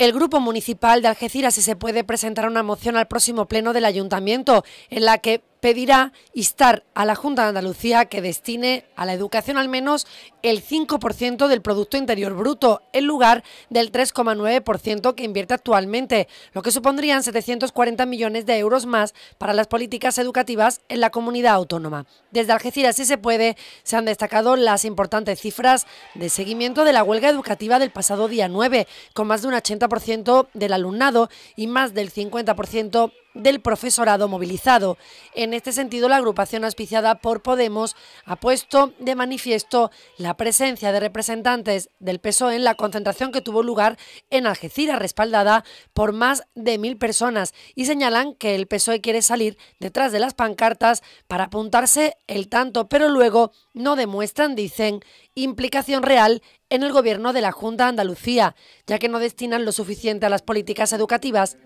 El Grupo Municipal de Algeciras se puede presentar una moción al próximo pleno del Ayuntamiento en la que pedirá instar a la Junta de Andalucía que destine a la educación al menos el 5% del Producto Interior Bruto, en lugar del 3,9% que invierte actualmente, lo que supondrían 740 millones de euros más para las políticas educativas en la comunidad autónoma. Desde Algeciras, si se puede, se han destacado las importantes cifras de seguimiento de la huelga educativa del pasado día 9, con más de un 80% del alumnado y más del 50% del profesorado movilizado. En este sentido, la agrupación auspiciada por Podemos ha puesto de manifiesto la presencia de representantes del PSOE en la concentración que tuvo lugar en Algeciras, respaldada por más de mil personas, y señalan que el PSOE quiere salir detrás de las pancartas para apuntarse el tanto, pero luego no demuestran, dicen, implicación real en el gobierno de la Junta de Andalucía, ya que no destinan lo suficiente a las políticas educativas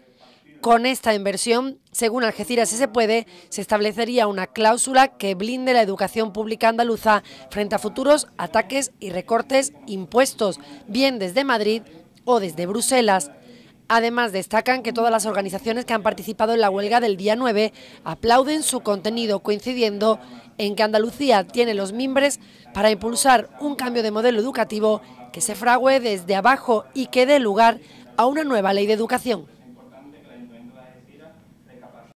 con esta inversión, según Algeciras si se puede, se establecería una cláusula que blinde la educación pública andaluza frente a futuros ataques y recortes impuestos, bien desde Madrid o desde Bruselas. Además, destacan que todas las organizaciones que han participado en la huelga del día 9 aplauden su contenido, coincidiendo en que Andalucía tiene los mimbres para impulsar un cambio de modelo educativo que se fragüe desde abajo y que dé lugar a una nueva ley de educación.